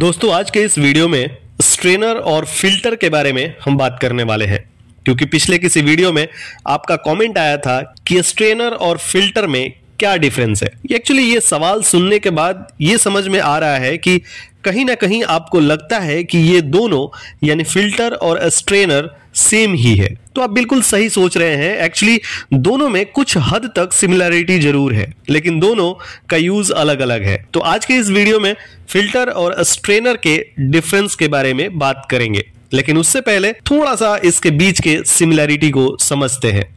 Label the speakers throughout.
Speaker 1: दोस्तों आज के इस वीडियो में स्ट्रेनर और फिल्टर के बारे में हम बात करने वाले हैं क्योंकि पिछले किसी वीडियो में आपका कमेंट आया था कि स्ट्रेनर और फिल्टर में क्या डिफरेंस है एक्चुअली ये सवाल सुनने के बाद ये समझ में आ रहा है कि कहीं ना कहीं आपको लगता है कि ये दोनों यानी फिल्टर और स्ट्रेनर सेम ही है तो आप बिल्कुल सही सोच रहे हैं एक्चुअली दोनों में कुछ हद तक सिमिलैरिटी जरूर है लेकिन दोनों का यूज अलग अलग है तो आज के इस वीडियो में फिल्टर और स्ट्रेनर के डिफरेंस के बारे में बात करेंगे लेकिन उससे पहले थोड़ा सा इसके बीच के सिमिलैरिटी को समझते हैं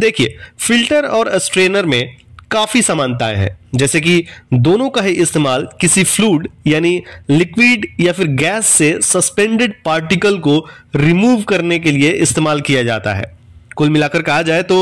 Speaker 1: देखिए फिल्टर और स्ट्रेनर में काफ़ी समानताएं हैं जैसे कि दोनों का ही इस्तेमाल किसी फ्लूड यानी लिक्विड या फिर गैस से सस्पेंडेड पार्टिकल को रिमूव करने के लिए इस्तेमाल किया जाता है कुल मिलाकर कहा जाए तो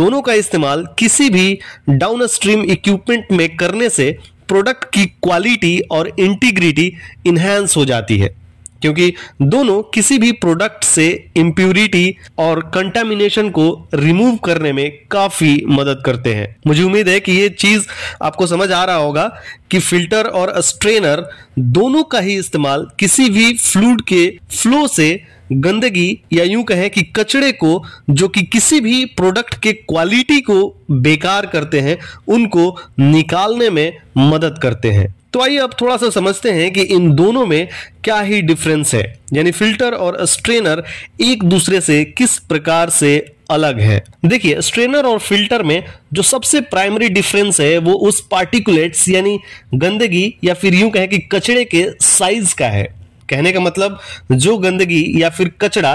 Speaker 1: दोनों का इस्तेमाल किसी भी डाउन स्ट्रीम इक्विपमेंट में करने से प्रोडक्ट की क्वालिटी और इंटीग्रिटी इन्हेंस हो जाती है क्योंकि दोनों किसी भी प्रोडक्ट से इम्प्यूरिटी और कंटेमिनेशन को रिमूव करने में काफी मदद करते हैं मुझे उम्मीद है कि ये चीज आपको समझ आ रहा होगा कि फिल्टर और स्ट्रेनर दोनों का ही इस्तेमाल किसी भी फ्लूड के फ्लो से गंदगी या यूं कहें कि कचड़े को जो कि किसी भी प्रोडक्ट के क्वालिटी को बेकार करते हैं उनको निकालने में मदद करते हैं तो आइए अब थोड़ा सा समझते हैं कि इन दोनों में क्या ही डिफरेंस है यानी फिल्टर और स्ट्रेनर एक दूसरे से किस प्रकार से अलग है देखिए स्ट्रेनर और फिल्टर में जो सबसे प्राइमरी डिफरेंस है वो उस पार्टिकुलेट्स यानी गंदगी या फिर यूं कहें कि कचड़े के साइज का है कहने का मतलब जो गंदगी या फिर कचड़ा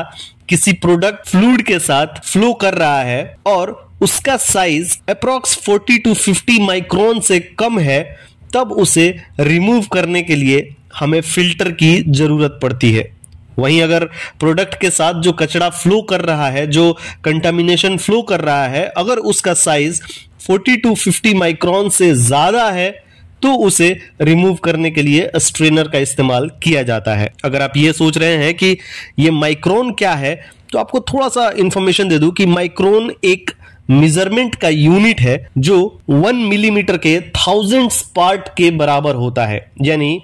Speaker 1: किसी प्रोडक्ट फ्लूड के साथ फ्लो कर रहा है और उसका साइज अप्रोक्स 40 टू 50 माइक्रोन से कम है तब उसे रिमूव करने के लिए हमें फिल्टर की ज़रूरत पड़ती है वहीं अगर प्रोडक्ट के साथ जो कचरा फ्लो कर रहा है जो कंटामिनेशन फ्लो कर रहा है अगर उसका साइज 40 टू 50 माइक्रॉन से ज़्यादा है तो उसे रिमूव करने के लिए स्ट्रेनर का इस्तेमाल किया जाता है अगर आप ये सोच रहे हैं कि ये माइक्रोन क्या है तो आपको थोड़ा सा इंफॉर्मेशन दे दूं कि माइक्रोन एक मेजरमेंट का यूनिट है जो वन मिलीमीटर के थाउजेंड्स पार्ट के बराबर होता है यानी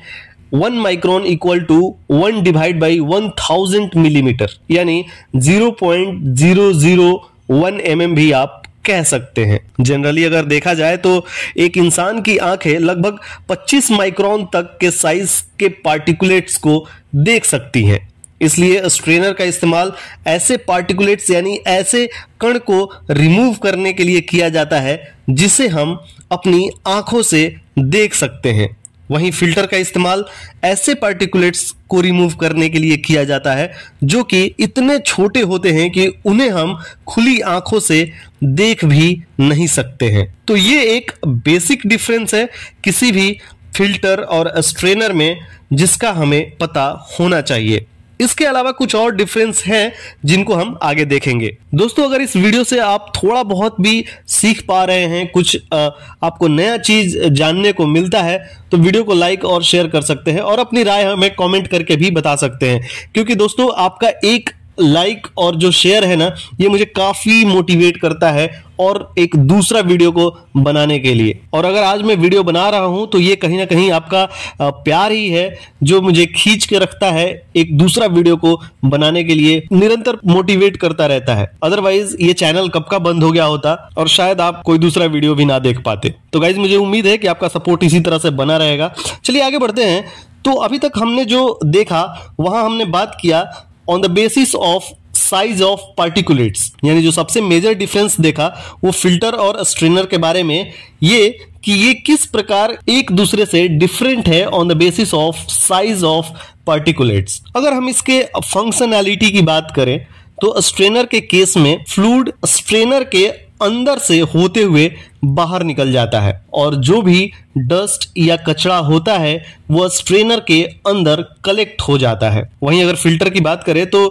Speaker 1: one micron equal to one divide by one thousand millimetre यानी zero point zero zero one M M भी आप कह सकते हैं जनरली अगर देखा जाए तो एक इंसान की आंखें लगभग 25 माइक्रोन तक के साइज के पार्टिकुलेट्स को देख सकती हैं इसलिए स्ट्रेनर का इस्तेमाल ऐसे पार्टिकुलेट्स यानी ऐसे कण को रिमूव करने के लिए किया जाता है जिसे हम अपनी आंखों से देख सकते हैं वहीं फिल्टर का इस्तेमाल ऐसे पार्टिकुलेट्स को रिमूव करने के लिए किया जाता है जो कि इतने छोटे होते हैं कि उन्हें हम खुली आंखों से देख भी नहीं सकते हैं तो ये एक बेसिक डिफरेंस है किसी भी फिल्टर और स्ट्रेनर में जिसका हमें पता होना चाहिए इसके अलावा कुछ और डिफरेंस हैं जिनको हम आगे देखेंगे दोस्तों अगर इस वीडियो से आप थोड़ा बहुत भी सीख पा रहे हैं कुछ आपको नया चीज जानने को मिलता है तो वीडियो को लाइक और शेयर कर सकते हैं और अपनी राय हमें कमेंट करके भी बता सकते हैं क्योंकि दोस्तों आपका एक लाइक और जो शेयर है ना ये मुझे काफ़ी मोटिवेट करता है और एक दूसरा वीडियो को बनाने के लिए और अगर आज मैं वीडियो बना रहा हूं तो ये कहीं ना कहीं आपका प्यार ही है जो मुझे खींच के रखता है एक दूसरा वीडियो को बनाने के लिए निरंतर मोटिवेट करता रहता है अदरवाइज ये चैनल कब का बंद हो गया होता और शायद आप कोई दूसरा वीडियो भी ना देख पाते तो गाइज मुझे उम्मीद है कि आपका सपोर्ट इसी तरह से बना रहेगा चलिए आगे बढ़ते हैं तो अभी तक हमने जो देखा वहां हमने बात किया on the basis of size of particulates यानी जो सबसे मेजर डिफरेंस देखा वो फिल्टर और स्ट्रेनर के बारे में ये कि ये किस प्रकार एक दूसरे से डिफरेंट है on the basis of size of particulates अगर हम इसके फंक्शनैलिटी की बात करें तो स्ट्रेनर के केस में फ्लूड स्ट्रेनर के अंदर से होते हुए बाहर निकल जाता है और जो भी डस्ट या कचरा होता है वह स्ट्रेनर के अंदर कलेक्ट हो जाता है वहीं अगर फिल्टर की बात करें तो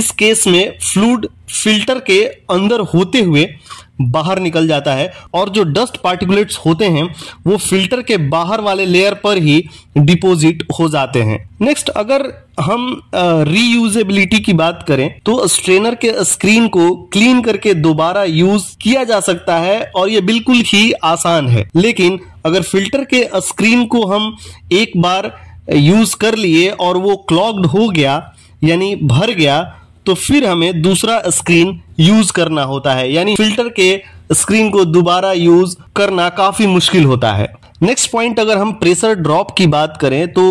Speaker 1: इस केस में फ्लूड फिल्टर के अंदर होते हुए बाहर निकल जाता है और जो डस्ट पार्टिकुलेट्स होते हैं वो फिल्टर के बाहर वाले लेयर पर ही डिपॉजिट हो जाते हैं नेक्स्ट अगर हम रीयूजेबिलिटी की बात करें तो स्ट्रेनर के स्क्रीन को क्लीन करके दोबारा यूज किया जा सकता है और ये बिल्कुल ही आसान है लेकिन अगर फिल्टर के स्क्रीन को हम एक बार यूज कर लिए और वो क्लॉग्ड हो गया यानी भर गया तो फिर हमें दूसरा स्क्रीन यूज करना होता है यानी फिल्टर के स्क्रीन को दोबारा यूज करना काफी मुश्किल होता है नेक्स्ट पॉइंट अगर हम प्रेशर ड्रॉप की बात करें तो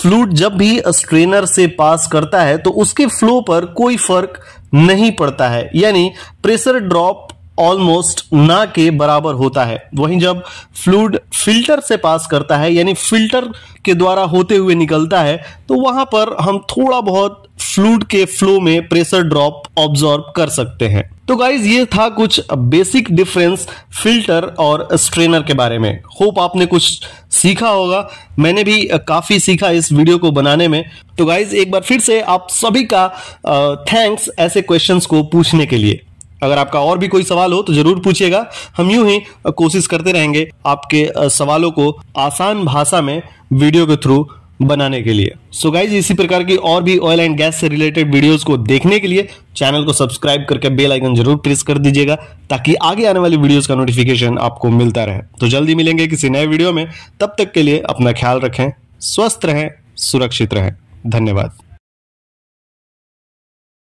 Speaker 1: फ्लूड जब भी स्ट्रेनर से पास करता है तो उसके फ्लो पर कोई फर्क नहीं पड़ता है यानी प्रेशर ड्रॉप ऑलमोस्ट ना के बराबर होता है वहीं जब फ्लूड फिल्टर से पास करता है यानी फिल्टर के द्वारा होते हुए निकलता है तो वहां पर हम थोड़ा बहुत फ्लूड के फ्लो में प्रेशर ड्रॉप ऑब्जॉर्ब कर सकते हैं तो गाइज ये था कुछ बेसिक डिफरेंस फिल्टर और स्ट्रेनर के बारे में होप आपने कुछ सीखा होगा मैंने भी काफ़ी सीखा इस वीडियो को बनाने में तो गाइज एक बार फिर से आप सभी का थैंक्स ऐसे क्वेश्चंस को पूछने के लिए अगर आपका और भी कोई सवाल हो तो जरूर पूछिएगा हम यूं ही कोशिश करते रहेंगे आपके सवालों को आसान भाषा में वीडियो के थ्रू बनाने के लिए सो so गाइज इसी प्रकार की और भी ऑयल एंड गैस से रिलेटेड वीडियोस को देखने के लिए चैनल को सब्सक्राइब करके बेल आइकन जरूर प्रेस कर दीजिएगा ताकि आगे आने वाली वीडियोस का नोटिफिकेशन आपको मिलता रहे तो जल्दी मिलेंगे किसी नए वीडियो में तब तक के लिए अपना ख्याल रखें स्वस्थ रहें सुरक्षित रहें धन्यवाद